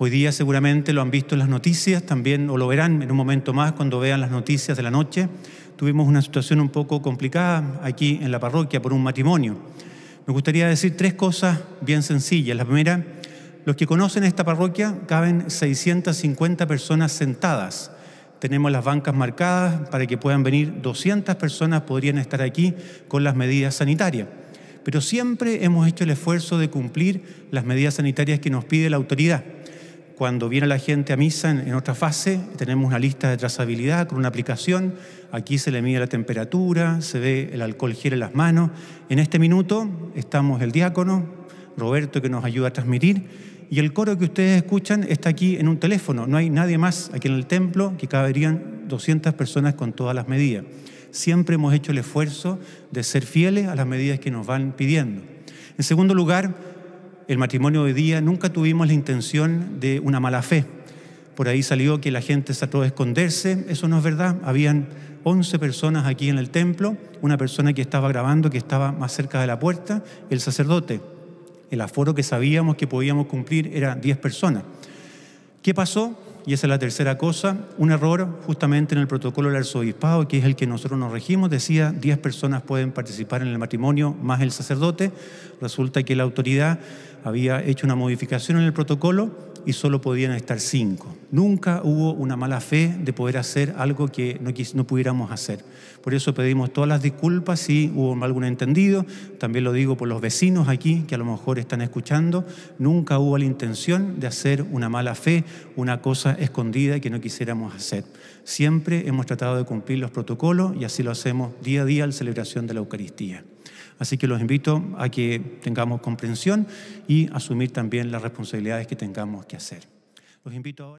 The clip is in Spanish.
Hoy día seguramente lo han visto en las noticias, también o lo verán en un momento más cuando vean las noticias de la noche. Tuvimos una situación un poco complicada aquí en la parroquia por un matrimonio. Me gustaría decir tres cosas bien sencillas. La primera, los que conocen esta parroquia caben 650 personas sentadas. Tenemos las bancas marcadas para que puedan venir 200 personas, podrían estar aquí con las medidas sanitarias. Pero siempre hemos hecho el esfuerzo de cumplir las medidas sanitarias que nos pide la autoridad cuando viene la gente a misa en, otra fase, tenemos una lista de trazabilidad con una aplicación, aquí se le mide la temperatura, se ve el alcohol gira en las manos. En este minuto estamos el diácono, Roberto que nos ayuda a transmitir, y el coro que ustedes escuchan está aquí en un teléfono, no hay nadie más aquí en el templo, que caberían 200 personas con todas las medidas. Siempre hemos hecho el esfuerzo de ser fieles a las medidas que nos van pidiendo. En segundo lugar, el matrimonio de día, nunca tuvimos la intención de una mala fe. Por ahí salió que la gente trató de esconderse, eso no es verdad. Habían 11 personas aquí en el templo, una persona que estaba grabando, que estaba más cerca de la puerta, el sacerdote. El aforo que sabíamos que podíamos cumplir era 10 personas. ¿Qué pasó? y esa es la tercera cosa, un error justamente en el protocolo del arzobispado, que es el que nosotros nos regimos, decía 10 personas pueden participar en el matrimonio más el sacerdote, resulta que la autoridad había hecho una modificación en el protocolo y solo podían estar 5. Nunca hubo una mala fe de poder hacer algo que no, no pudiéramos hacer. Por eso pedimos todas las disculpas si hubo algún entendido. También lo digo por los vecinos aquí que a lo mejor están escuchando. Nunca hubo la intención de hacer una mala fe, una cosa escondida que no quisiéramos hacer. Siempre hemos tratado de cumplir los protocolos y así lo hacemos día a día en celebración de la Eucaristía. Así que los invito a que tengamos comprensión y asumir también las responsabilidades que tengamos que hacer. Los invito